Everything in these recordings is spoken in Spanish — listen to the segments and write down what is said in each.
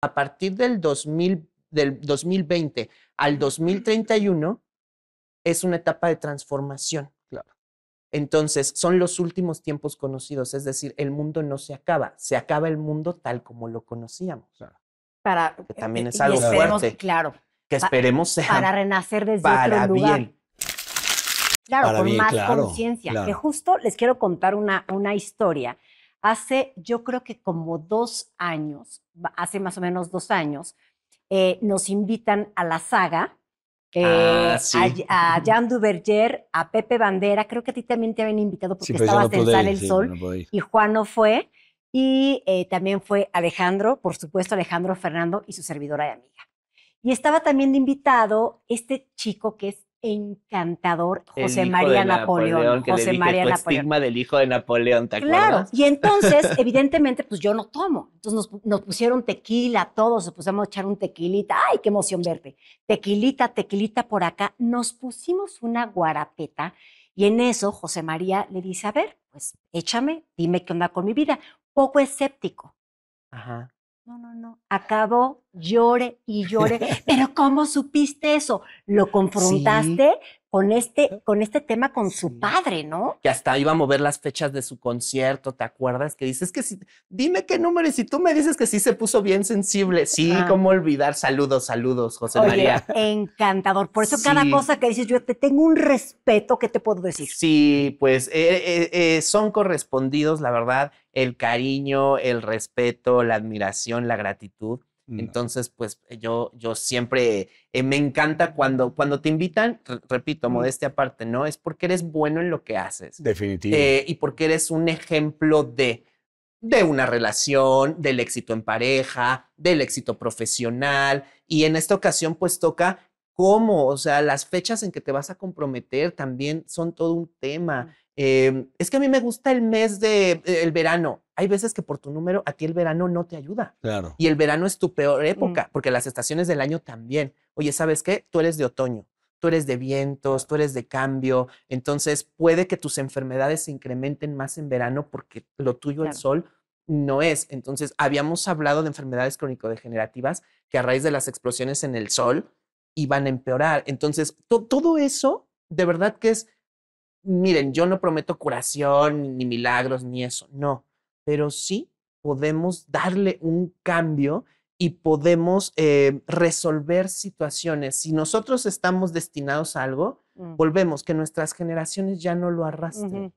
a partir del, 2000, del 2020 al 2031 es una etapa de transformación. Claro. Entonces, son los últimos tiempos conocidos, es decir, el mundo no se acaba, se acaba el mundo tal como lo conocíamos. Para, que eh, también es algo fuerte. Claro. Que esperemos sea. Para renacer desde otro lugar. Bien. Claro, con más conciencia. Que justo les quiero contar una, una historia Hace, yo creo que como dos años, hace más o menos dos años, eh, nos invitan a la saga, eh, ah, a, Jean Duverger, a Pepe Bandera, creo que a ti también te habían invitado porque estaba estabas en Sal el Sol y Juan no fue. Y eh, también fue Alejandro, por supuesto, Alejandro Fernando y su servidora y amiga. Y estaba también invitado este chico que es encantador José María Napoleón, José María Napoleón. estigma del hijo de Napoleón, ¿te claro. y entonces, evidentemente, pues yo no tomo. Entonces nos, nos pusieron tequila, todos nos pusimos a echar un tequilita. ¡Ay, qué emoción verte! Tequilita, tequilita por acá. Nos pusimos una guarapeta y en eso José María le dice, a ver, pues échame, dime qué onda con mi vida. Poco escéptico. Ajá. No, no, no. Acabó, llore y llore. Pero ¿cómo supiste eso? ¿Lo confrontaste? con este, con este tema con su padre, ¿no? Que hasta iba a mover las fechas de su concierto, ¿te acuerdas? Que dices que si, dime qué número, y tú me dices que sí se puso bien sensible, sí, cómo olvidar, saludos, saludos, José María. Encantador, por eso cada cosa que dices, yo te tengo un respeto, ¿qué te puedo decir? Sí, pues eh, eh, eh, son correspondidos, la verdad, el cariño, el respeto, la admiración, la gratitud entonces, pues yo, yo siempre eh, me encanta cuando, cuando te invitan, repito, modestia aparte, ¿no? Es porque eres bueno en lo que haces. Definitivo. Eh, y porque eres un ejemplo de, de una relación, del éxito en pareja, del éxito profesional. Y en esta ocasión, pues toca cómo, o sea, las fechas en que te vas a comprometer también son todo un tema. Em, es que a mí me gusta el mes de e, el verano. Hay veces que por tu número a ti el verano no te ayuda. Claro. Y el verano es tu peor mm. época, porque las estaciones del año también. Oye, ¿sabes qué? Tú eres de otoño, tú eres de vientos, tú eres de cambio. Entonces puede que tus enfermedades se incrementen más en verano porque lo tuyo, el sol, no es. Entonces habíamos hablado de enfermedades crónico-degenerativas que a raíz de las explosiones en el sol y van a empeorar. Entonces, todo eso, de verdad que es, miren, yo no prometo curación, ni milagros, ni eso, no, pero sí podemos darle un cambio y podemos eh, resolver situaciones. Si nosotros estamos destinados a algo, mm. volvemos, que nuestras generaciones ya no lo arrastren.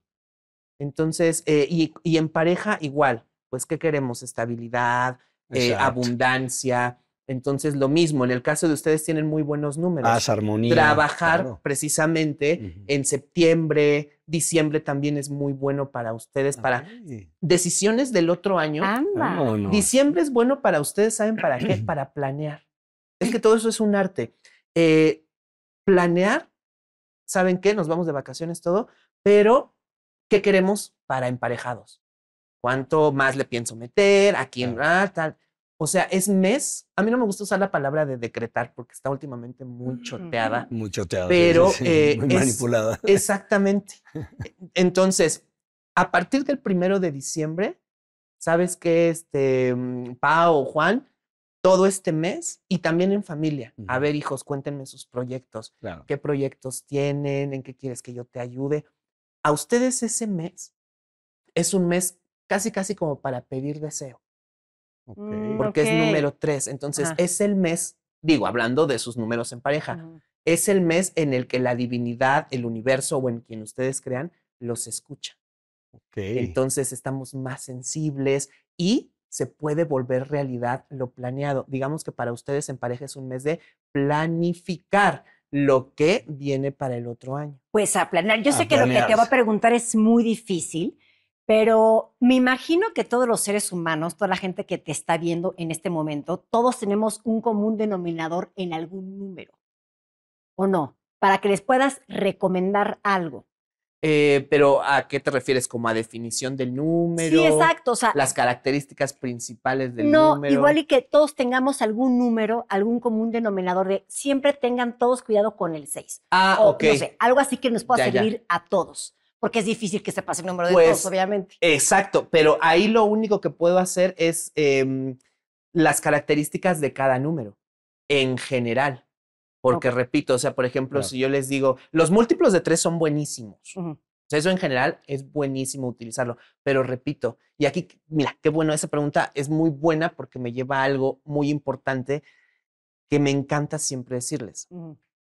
Entonces, eh, y, y, en pareja igual, pues, ¿qué queremos? Estabilidad, eh, abundancia, entonces, lo mismo, en el caso de ustedes tienen muy buenos números. armonía. Trabajar precisamente en septiembre, diciembre también es muy bueno para ustedes, para decisiones del otro año. No, Diciembre es bueno para ustedes, ¿saben para qué? para planear. Es que todo eso es un arte. Eh, planear, ¿saben qué? Nos vamos de vacaciones todo, pero ¿qué queremos para emparejados? ¿Cuánto más le pienso meter? ¿A quién? Ah, tal. O sea, es mes. A mí no me gusta usar la palabra de decretar porque está últimamente muy choteada. Muy choteada. Pero eh, manipulada. Exactamente. Entonces, a partir del primero de diciembre, sabes qué, este mm, Pao, Juan, todo este mes y también en familia. A ver, hijos, cuéntenme sus proyectos. Claro. ¿Qué proyectos tienen? ¿En qué quieres que yo te ayude? A ustedes ese mes es un mes casi, casi como para pedir deseo. Porque es número tres. Entonces, es el mes, digo, hablando de sus números en pareja, es el mes en el que la divinidad, el universo o en quien ustedes crean, los escucha. Entonces, estamos más sensibles y se puede volver realidad lo planeado. Digamos que para ustedes en pareja es un mes de planificar lo que viene para el otro año. Pues a planear. Yo sé que lo que te va a preguntar es muy difícil, pero me imagino que todos los seres humanos, toda la gente que te está viendo en este momento, todos tenemos un común denominador en algún número, ¿o no? Para que les puedas recomendar algo. Eh, pero ¿a qué te refieres? ¿Como a definición del número? Sí, exacto. O sea, las características principales del número. No, igual y que todos tengamos algún número, algún común denominador de siempre tengan todos cuidado con el 6. Ah, ok. algo así que nos pueda servir a todos porque es difícil que se pase el número de pues, obviamente. Exacto, pero ahí lo único que puedo hacer es em, las características de cada número en general. Porque repito, o sea, por ejemplo, si yo les digo, los múltiplos de tres son buenísimos. O sea, eso en general es buenísimo utilizarlo. Pero repito, y aquí, mira, qué bueno, esa pregunta es muy buena porque me lleva a algo muy importante que me encanta siempre decirles.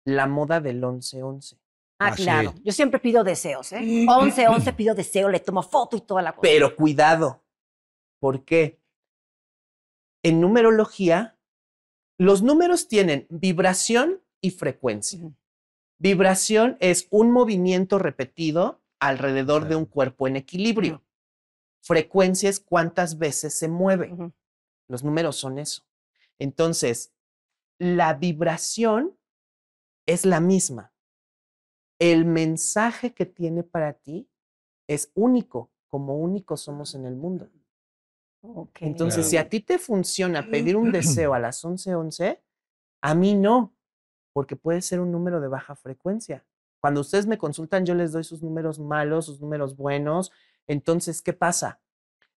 La moda del 11-11. Ah, ah claro. Yo siempre pido deseos, ¿eh? 11, 11 pido deseo, le tomo foto y toda la cosa. Pero cuidado, porque en numerología los números tienen vibración y frecuencia. Vibración es un movimiento repetido alrededor de un cuerpo en equilibrio. Frecuencia es cuántas veces se mueve. Los números son eso. Entonces, la vibración es la misma, el mensaje que tiene para ti es único, como únicos somos en el mundo. Entonces, si a ti te funciona pedir un deseo a las 11:11, a mí no, porque puede ser un número de baja frecuencia. Cuando ustedes me consultan, yo les doy sus números malos, sus números buenos. Entonces, ¿qué pasa?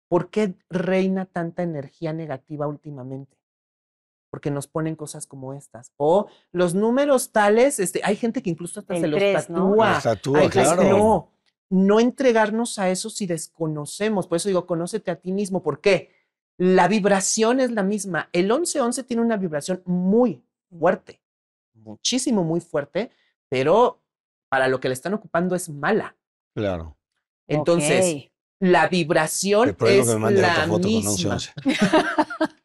¿Por qué reina tanta energía negativa últimamente? porque nos ponen cosas como estas. O los números tales, este, hay gente que incluso hasta se los tatúa. ¿no? Los claro. no, entregarnos a eso si desconocemos. Por eso digo, conócete a ti mismo. ¿Por qué? La vibración es la misma. El 1111 -11 tiene una vibración muy fuerte, muchísimo, muy fuerte, pero para lo que le están ocupando es mala. Claro. Entonces, la vibración es la misma.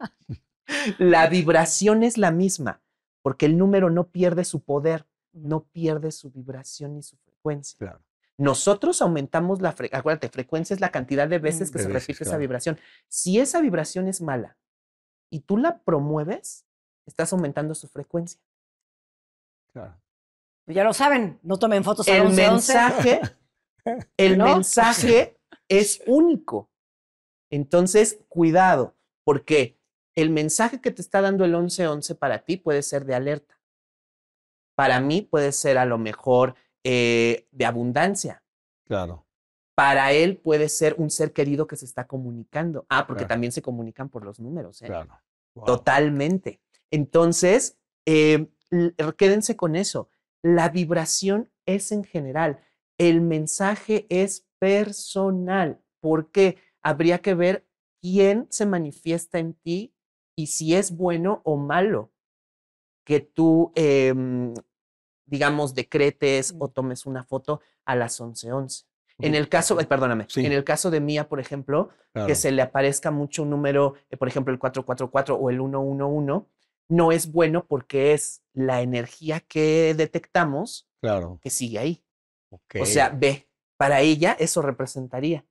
La vibración es la misma, porque el número no pierde su poder, no pierde su vibración ni su frecuencia. Nosotros aumentamos la frecuencia, acuérdate, frecuencia es la cantidad de veces mm, que se repite esa vibración. Si esa vibración es mala y tú la promueves, estás aumentando su frecuencia. Claro. Ya lo saben, no tomen fotos a el mensaje, El mensaje es único. Entonces, cuidado, porque el mensaje que te está dando el 1111 para ti puede ser de alerta. Para mí puede ser a lo mejor eh, de abundancia. Claro. Para él puede ser un ser querido que se está comunicando. Ah, porque también se comunican por los números. ¿eh? Claro. Totalmente. Entonces, eh, quédense con eso. La vibración es en general. El mensaje es personal. porque Habría que ver quién se manifiesta en ti y si es bueno o malo que tú, em, digamos, decretes mm. o tomes una foto a las 11:11. En el caso, perdóname, en el caso de Mía, por ejemplo, que se le aparezca mucho un número, eh, por ejemplo, el 444 o el 111, no es bueno porque es la energía que detectamos que sigue ahí. O sea, ve, para ella eso representaría.